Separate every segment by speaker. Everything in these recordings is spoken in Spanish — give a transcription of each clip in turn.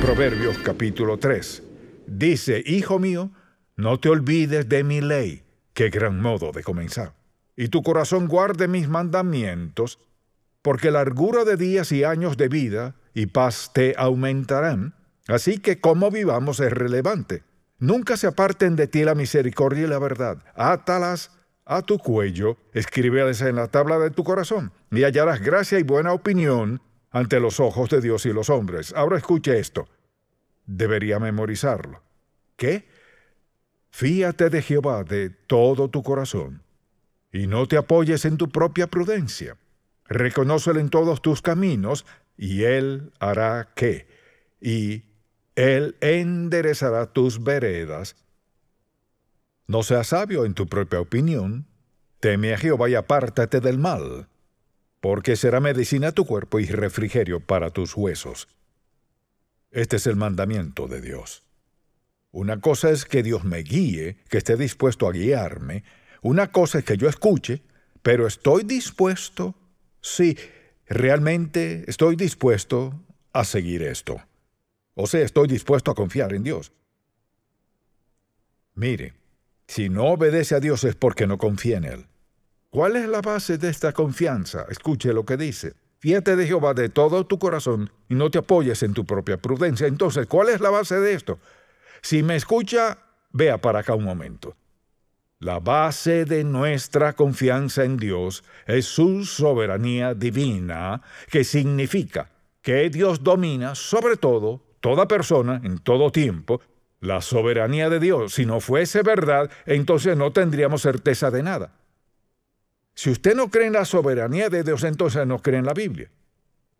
Speaker 1: Proverbios capítulo 3. Dice, Hijo mío, no te olvides de mi ley. Qué gran modo de comenzar. Y tu corazón guarde mis mandamientos, porque largura de días y años de vida y paz te aumentarán. Así que cómo vivamos es relevante. Nunca se aparten de ti la misericordia y la verdad. Átalas a tu cuello, escríbeles en la tabla de tu corazón, y hallarás gracia y buena opinión ante los ojos de Dios y los hombres. Ahora escuche esto. Debería memorizarlo. ¿Qué? Fíate de Jehová de todo tu corazón, y no te apoyes en tu propia prudencia. Reconócelo en todos tus caminos, y Él hará qué. Y Él enderezará tus veredas. No seas sabio en tu propia opinión. Teme a Jehová y apártate del mal, porque será medicina tu cuerpo y refrigerio para tus huesos. Este es el mandamiento de Dios. Una cosa es que Dios me guíe, que esté dispuesto a guiarme. Una cosa es que yo escuche, pero estoy dispuesto, sí, realmente estoy dispuesto a seguir esto. O sea, estoy dispuesto a confiar en Dios. Mire, si no obedece a Dios es porque no confía en Él. ¿Cuál es la base de esta confianza? Escuche lo que dice. Fíjate de Jehová de todo tu corazón y no te apoyes en tu propia prudencia. Entonces, ¿cuál es la base de esto? Si me escucha, vea para acá un momento. La base de nuestra confianza en Dios es su soberanía divina, que significa que Dios domina sobre todo, toda persona, en todo tiempo, la soberanía de Dios. Si no fuese verdad, entonces no tendríamos certeza de nada. Si usted no cree en la soberanía de Dios, entonces no cree en la Biblia.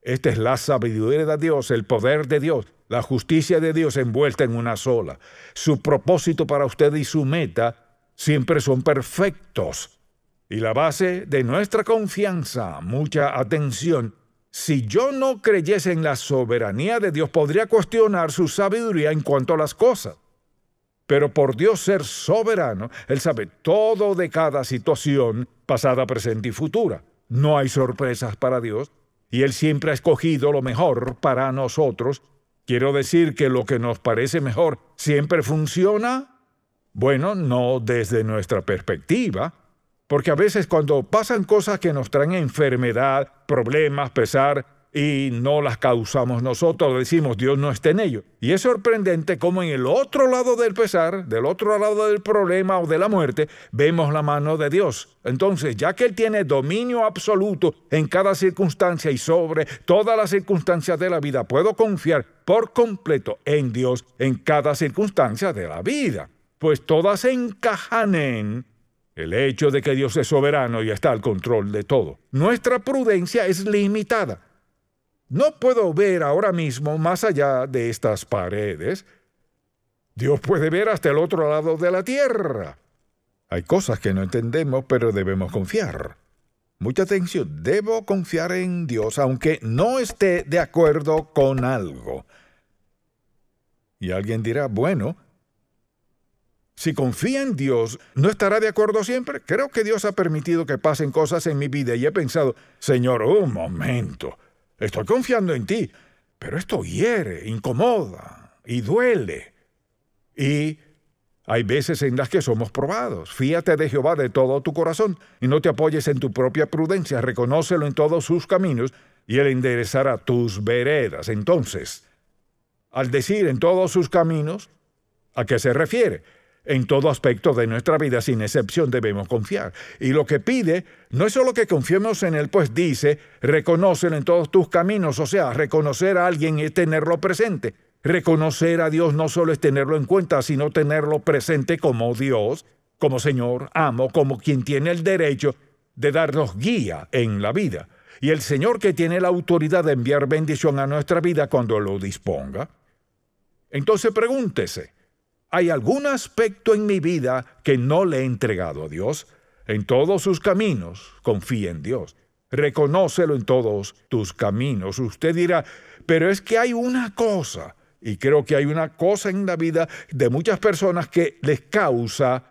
Speaker 1: Esta es la sabiduría de Dios, el poder de Dios, la justicia de Dios envuelta en una sola. Su propósito para usted y su meta siempre son perfectos. Y la base de nuestra confianza, mucha atención, si yo no creyese en la soberanía de Dios, podría cuestionar su sabiduría en cuanto a las cosas. Pero por Dios ser soberano, Él sabe todo de cada situación, pasada, presente y futura. No hay sorpresas para Dios, y Él siempre ha escogido lo mejor para nosotros. Quiero decir que lo que nos parece mejor siempre funciona. Bueno, no desde nuestra perspectiva, porque a veces cuando pasan cosas que nos traen enfermedad, problemas, pesar, y no las causamos nosotros, decimos Dios no está en ello. Y es sorprendente cómo en el otro lado del pesar, del otro lado del problema o de la muerte, vemos la mano de Dios. Entonces, ya que Él tiene dominio absoluto en cada circunstancia y sobre todas las circunstancias de la vida, puedo confiar por completo en Dios en cada circunstancia de la vida. Pues todas encajan en el hecho de que Dios es soberano y está al control de todo. Nuestra prudencia es limitada. No puedo ver ahora mismo más allá de estas paredes. Dios puede ver hasta el otro lado de la tierra. Hay cosas que no entendemos, pero debemos confiar. Mucha atención, debo confiar en Dios aunque no esté de acuerdo con algo. Y alguien dirá, bueno, si confía en Dios, ¿no estará de acuerdo siempre? Creo que Dios ha permitido que pasen cosas en mi vida y he pensado, Señor, un momento, estoy confiando en ti, pero esto hiere, incomoda y duele. Y hay veces en las que somos probados. Fíate de Jehová de todo tu corazón y no te apoyes en tu propia prudencia, reconócelo en todos sus caminos y él enderezará tus veredas. Entonces, al decir en todos sus caminos, ¿a qué se refiere? En todo aspecto de nuestra vida, sin excepción, debemos confiar. Y lo que pide no es solo que confiemos en Él, pues dice, reconócelo en todos tus caminos. O sea, reconocer a alguien es tenerlo presente. Reconocer a Dios no solo es tenerlo en cuenta, sino tenerlo presente como Dios, como Señor, amo, como quien tiene el derecho de darnos guía en la vida. Y el Señor que tiene la autoridad de enviar bendición a nuestra vida cuando lo disponga. Entonces pregúntese, hay algún aspecto en mi vida que no le he entregado a Dios. En todos sus caminos, confía en Dios. Reconócelo en todos tus caminos. Usted dirá, pero es que hay una cosa, y creo que hay una cosa en la vida de muchas personas que les causa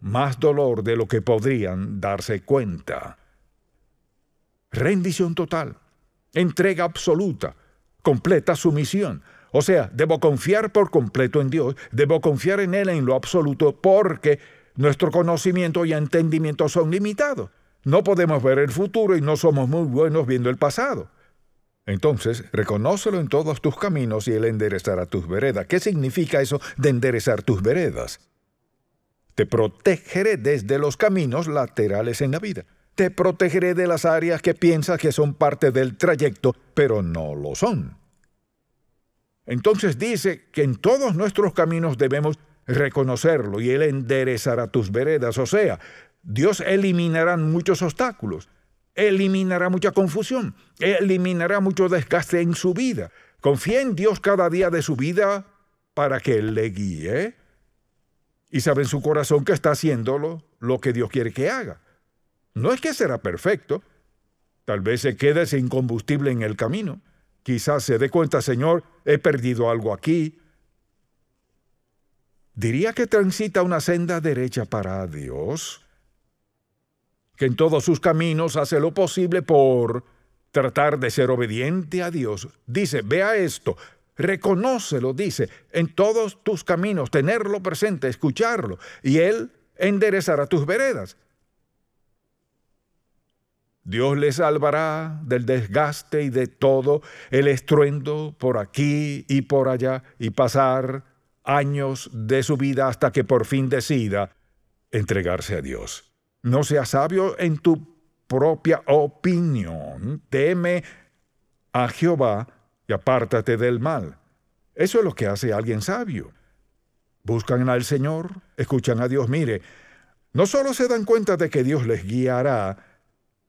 Speaker 1: más dolor de lo que podrían darse cuenta. Rendición total, entrega absoluta, completa sumisión. O sea, debo confiar por completo en Dios, debo confiar en Él en lo absoluto porque nuestro conocimiento y entendimiento son limitados. No podemos ver el futuro y no somos muy buenos viendo el pasado. Entonces, reconócelo en todos tus caminos y Él enderezará tus veredas. ¿Qué significa eso de enderezar tus veredas? Te protegeré desde los caminos laterales en la vida. Te protegeré de las áreas que piensas que son parte del trayecto, pero no lo son. Entonces dice que en todos nuestros caminos debemos reconocerlo y Él enderezará tus veredas. O sea, Dios eliminará muchos obstáculos, eliminará mucha confusión, eliminará mucho desgaste en su vida. Confía en Dios cada día de su vida para que Él le guíe. Y sabe en su corazón que está haciéndolo lo que Dios quiere que haga. No es que será perfecto, tal vez se quede sin combustible en el camino Quizás se dé cuenta, Señor, he perdido algo aquí. Diría que transita una senda derecha para Dios, que en todos sus caminos hace lo posible por tratar de ser obediente a Dios. Dice, vea esto, reconócelo, dice, en todos tus caminos, tenerlo presente, escucharlo, y Él enderezará tus veredas. Dios les salvará del desgaste y de todo el estruendo por aquí y por allá y pasar años de su vida hasta que por fin decida entregarse a Dios. No seas sabio en tu propia opinión. Teme a Jehová y apártate del mal. Eso es lo que hace alguien sabio. Buscan al Señor, escuchan a Dios. Mire, no solo se dan cuenta de que Dios les guiará,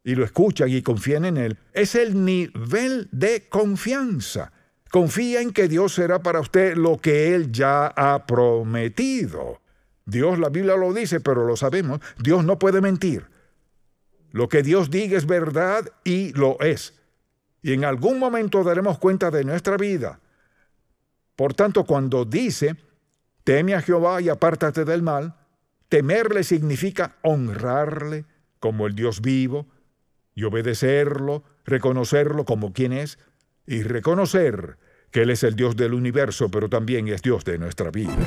Speaker 1: y lo escuchan y confían en Él, es el nivel de confianza. Confía en que Dios será para usted lo que Él ya ha prometido. Dios, la Biblia lo dice, pero lo sabemos, Dios no puede mentir. Lo que Dios diga es verdad y lo es. Y en algún momento daremos cuenta de nuestra vida. Por tanto, cuando dice, teme a Jehová y apártate del mal, temerle significa honrarle como el Dios vivo, y obedecerlo, reconocerlo como quien es, y reconocer que Él es el Dios del universo, pero también es Dios de nuestra vida.